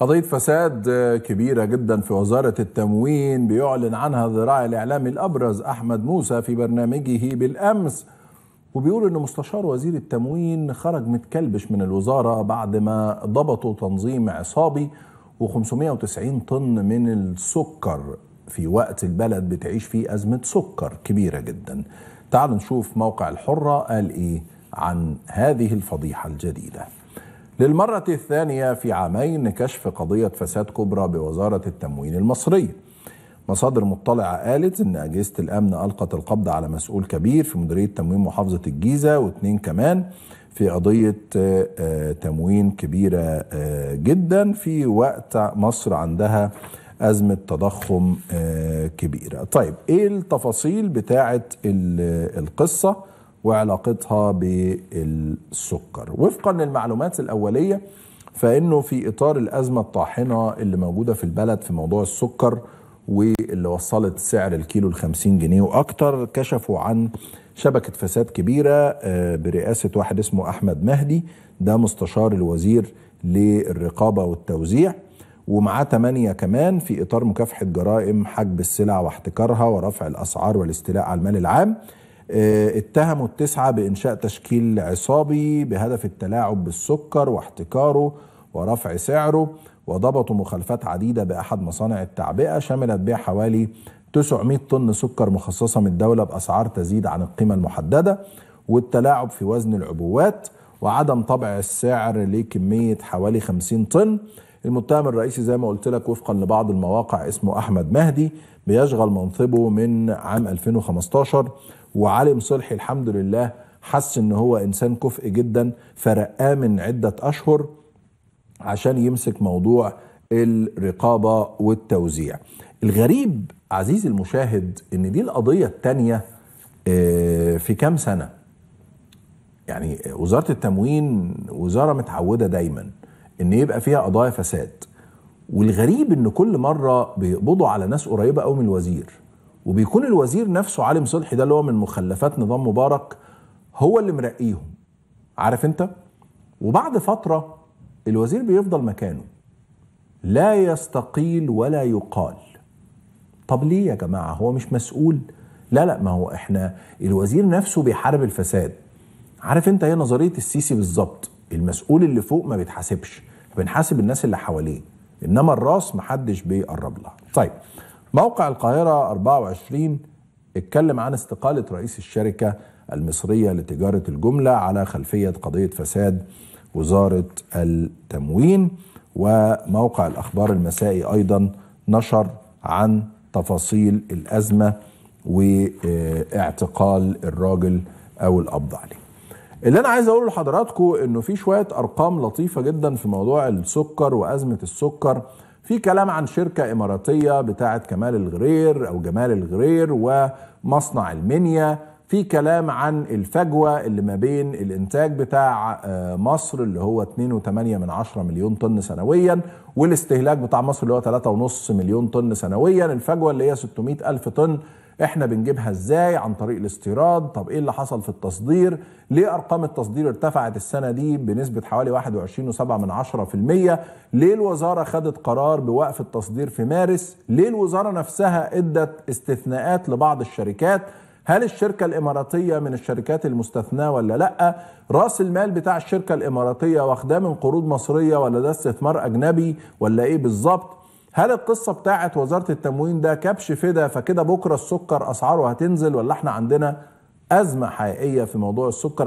قضية فساد كبيرة جدا في وزارة التموين بيعلن عنها ذراع الإعلامي الأبرز أحمد موسى في برنامجه بالأمس وبيقول أن مستشار وزير التموين خرج متكلبش من الوزارة بعد ما ضبطوا تنظيم عصابي و590 طن من السكر في وقت البلد بتعيش فيه أزمة سكر كبيرة جدا تعالوا نشوف موقع الحرة قال إيه عن هذه الفضيحة الجديدة للمرة الثانية في عامين كشف قضية فساد كبرى بوزارة التموين المصرية مصادر مطلعة قالت إن أجهزة الأمن ألقت القبض على مسؤول كبير في مديرية تموين محافظة الجيزة واثنين كمان في قضية آه، آه، تموين كبيرة آه، جدا في وقت مصر عندها أزمة تضخم كبيرة طيب إيه التفاصيل بتاعة القصة؟ وعلاقتها بالسكر وفقا للمعلومات الأولية فإنه في إطار الأزمة الطاحنة اللي موجودة في البلد في موضوع السكر واللي وصلت سعر الكيلو ل 50 جنيه واكتر كشفوا عن شبكه فساد كبيره آه، برئاسه واحد اسمه احمد مهدي ده مستشار الوزير للرقابه والتوزيع ومعاه ثمانية كمان في إطار مكافحة جرائم حجب السلع واحتكارها ورفع الأسعار والاستيلاء على المال العام آه، اتهموا التسعة بإنشاء تشكيل عصابي بهدف التلاعب بالسكر واحتكاره ورفع سعره وضبطوا مخالفات عديدة بأحد مصانع التعبئة شملت بيع حوالي 900 طن سكر مخصصة من الدولة بأسعار تزيد عن القيمة المحددة والتلاعب في وزن العبوات وعدم طبع السعر لكمية حوالي 50 طن المتهم الرئيسي زي ما قلت لك وفقا لبعض المواقع اسمه احمد مهدي بيشغل منصبه من عام 2015 وعالم صلحي الحمد لله حس ان هو انسان كفء جدا فرقاه من عده اشهر عشان يمسك موضوع الرقابه والتوزيع. الغريب عزيزي المشاهد ان دي القضيه الثانيه آه، في كام سنه يعني وزاره التموين وزاره متعوده دايما ان يبقى فيها قضايا فساد والغريب ان كل مره بيقبضوا على ناس قريبه قوي من الوزير وبيكون الوزير نفسه علي صلحي ده اللي هو من مخلفات نظام مبارك هو اللي مرقيهم عارف انت وبعد فتره الوزير بيفضل مكانه لا يستقيل ولا يقال طب ليه يا جماعه هو مش مسؤول لا لا ما هو احنا الوزير نفسه بيحارب الفساد عارف انت هي نظريه السيسي بالظبط المسؤول اللي فوق ما بيتحاسبش بنحاسب الناس اللي حواليه انما الراس محدش بيقرب لها طيب موقع القاهرة 24 اتكلم عن استقالة رئيس الشركة المصرية لتجارة الجملة على خلفية قضية فساد وزارة التموين وموقع الأخبار المسائي أيضا نشر عن تفاصيل الأزمة واعتقال الراجل أو القبض عليه اللي انا عايز اقوله لحضراتكم انه في شويه ارقام لطيفه جدا في موضوع السكر وازمه السكر في كلام عن شركه اماراتيه بتاعه كمال الغرير او جمال الغرير ومصنع المنيا في كلام عن الفجوة اللي ما بين الانتاج بتاع آه، مصر اللي هو 2.8 من عشرة مليون طن سنويا والاستهلاك بتاع مصر اللي هو 3.5 مليون طن سنويا الفجوة اللي هي 600 ألف طن احنا بنجيبها ازاي عن طريق الاستيراد طب ايه اللي حصل في التصدير ليه ارقام التصدير ارتفعت السنه دي بنسبه حوالي 21.7 من المية ليه الوزاره خدت قرار بوقف التصدير في مارس ليه الوزاره نفسها ادت استثناءات لبعض الشركات هل الشركة الإماراتية من الشركات المستثناة ولا لأ رأس المال بتاع الشركة الإماراتية واخداه من قروض مصرية ولا ده استثمار أجنبي ولا إيه بالظبط هل القصة بتاعت وزارة التموين ده كبش فدا فكده بكرة السكر أسعاره هتنزل ولا احنا عندنا أزمة حقيقية في موضوع السكر